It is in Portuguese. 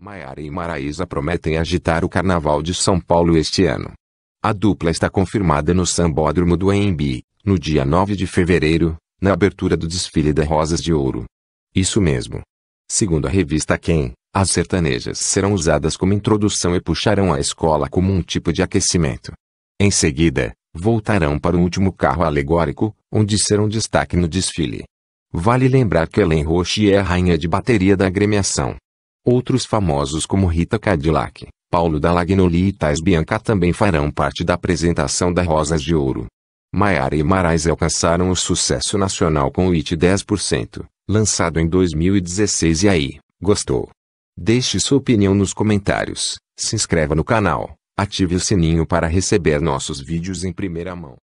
Maiara e Maraísa prometem agitar o Carnaval de São Paulo este ano. A dupla está confirmada no Sambódromo do Embi, no dia 9 de fevereiro, na abertura do desfile da Rosas de Ouro. Isso mesmo. Segundo a revista Quem, as sertanejas serão usadas como introdução e puxarão a escola como um tipo de aquecimento. Em seguida, voltarão para o último carro alegórico, onde serão destaque no desfile. Vale lembrar que Helen Roche é a rainha de bateria da agremiação. Outros famosos como Rita Cadillac, Paulo Dallagnoli e Thais Bianca também farão parte da apresentação da Rosas de Ouro. Maiara e Marais alcançaram o sucesso nacional com o It 10%, lançado em 2016 e aí, gostou? Deixe sua opinião nos comentários, se inscreva no canal, ative o sininho para receber nossos vídeos em primeira mão.